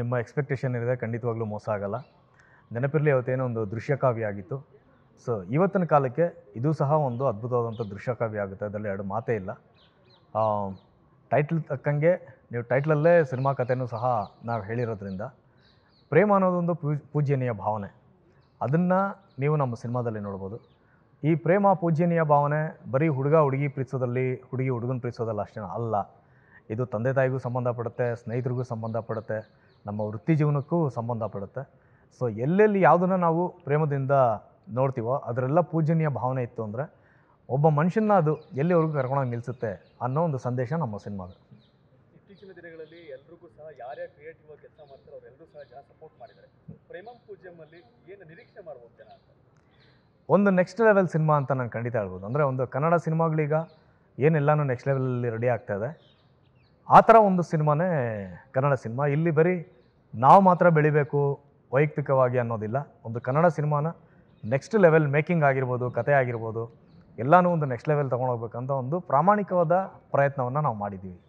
ನಿಮ್ಮ ಎಕ್ಸ್ಪೆಕ್ಟೇಷನ್ ಇರಿದೆ ಖಂಡಿತವಾಗ್ಲೂ ಮೋಸ ಆಗಲ್ಲ ನೆನಪಿರಲಿ ಅವತ್ತೇನೋ ಒಂದು ದೃಶ್ಯಕಾವ್ಯ ಆಗಿತ್ತು ಸೊ ಇವತ್ತಿನ ಕಾಲಕ್ಕೆ ಇದು ಸಹ ಒಂದು ಅದ್ಭುತವಾದಂಥ ದೃಶ್ಯಕಾವ್ಯ ಆಗುತ್ತೆ ಅದರಲ್ಲಿ ಎರಡು ಮಾತೇ ಇಲ್ಲ ಟೈಟ್ಲ್ ತಕ್ಕಂಗೆ ನೀವು ಟೈಟ್ಲಲ್ಲೇ ಸಿನಿಮಾ ಕಥೆನೂ ಸಹ ನಾವು ಹೇಳಿರೋದ್ರಿಂದ ಪ್ರೇಮ ಅನ್ನೋದೊಂದು ಪೂಜ್ಯನೀಯ ಭಾವನೆ ಅದನ್ನು ನೀವು ನಮ್ಮ ಸಿನಿಮಾದಲ್ಲಿ ನೋಡ್ಬೋದು ಈ ಪ್ರೇಮ ಪೂಜ್ಯನೀಯ ಭಾವನೆ ಬರೀ ಹುಡುಗ ಹುಡುಗಿ ಪ್ರೀತಿಸೋದಲ್ಲಿ ಹುಡುಗಿ ಹುಡುಗನ ಪ್ರೀತಿಸೋದಲ್ಲ ಅಷ್ಟೇ ಅಲ್ಲ ಇದು ತಂದೆ ತಾಯಿಗೂ ಸಂಬಂಧಪಡುತ್ತೆ ಸ್ನೇಹಿತರಿಗೂ ಸಂಬಂಧಪಡುತ್ತೆ ನಮ್ಮ ವೃತ್ತಿ ಜೀವನಕ್ಕೂ ಸಂಬಂಧ ಪಡುತ್ತೆ ಸೊ ಎಲ್ಲೆಲ್ಲಿ ಯಾವುದನ್ನು ನಾವು ಪ್ರೇಮದಿಂದ ನೋಡ್ತೀವೋ ಅದರೆಲ್ಲ ಪೂಜನೀಯ ಭಾವನೆ ಇತ್ತು ಅಂದರೆ ಒಬ್ಬ ಮನುಷ್ಯನ ಅದು ಎಲ್ಲಿವರೆಗೂ ಕರ್ಕೊಂಡೋಗಿ ನಿಲ್ಲಿಸುತ್ತೆ ಅನ್ನೋ ಒಂದು ಸಂದೇಶ ನಮ್ಮ ಸಿನಿಮಾದ ಇತ್ತೀಚಿನ ದಿನಗಳಲ್ಲಿ ಎಲ್ರಿಗೂ ಸಹ ಯಾರ್ಯಾರು ಕ್ರಿಯೇಟಿವ್ ಆಗಿ ಕೆಲಸ ಮಾಡ್ತಾರೆ ಅವರೆಲ್ಲರೂ ಸಹ ಜನ ಸಪೋರ್ಟ್ ಮಾಡಿದ್ದಾರೆ ಪ್ರೇಮಂ ಪೂಜ್ಯಮಲ್ಲಿ ಏನು ನಿರೀಕ್ಷೆ ಮಾಡ್ಬೋದು ಜನ ಅಂತ ಒಂದು ನೆಕ್ಸ್ಟ್ ಲೆವೆಲ್ ಸಿನಿಮಾ ಅಂತ ನಾನು ಖಂಡಿತ ಹೇಳ್ಬೋದು ಅಂದರೆ ಒಂದು ಕನ್ನಡ ಸಿನಿಮಾಗಳೀಗ ಏನೆಲ್ಲನೂ ನೆಕ್ಸ್ಟ್ ಲೆವೆಲಲ್ಲಿ ರೆಡಿ ಆಗ್ತಾ ಇದೆ ಆ ಥರ ಒಂದು ಸಿನಿಮಾನೇ ಕನ್ನಡ ಸಿನಿಮಾ ಇಲ್ಲಿ ಬರೀ ನಾವು ಮಾತ್ರ ಬೆಳಿಬೇಕು ವೈಯಕ್ತಿಕವಾಗಿ ಅನ್ನೋದಿಲ್ಲ ಒಂದು ಕನ್ನಡ ಸಿನಿಮಾನ ನೆಕ್ಸ್ಟ್ ಲೆವೆಲ್ ಮೇಕಿಂಗ್ ಆಗಿರ್ಬೋದು ಕತೆ ಆಗಿರ್ಬೋದು ಎಲ್ಲನೂ ಒಂದು ನೆಕ್ಸ್ಟ್ ಲೆವೆಲ್ ತೊಗೊಂಡೋಗ್ಬೇಕಂತ ಒಂದು ಪ್ರಾಮಾಣಿಕವಾದ ಪ್ರಯತ್ನವನ್ನು ನಾವು ಮಾಡಿದ್ದೀವಿ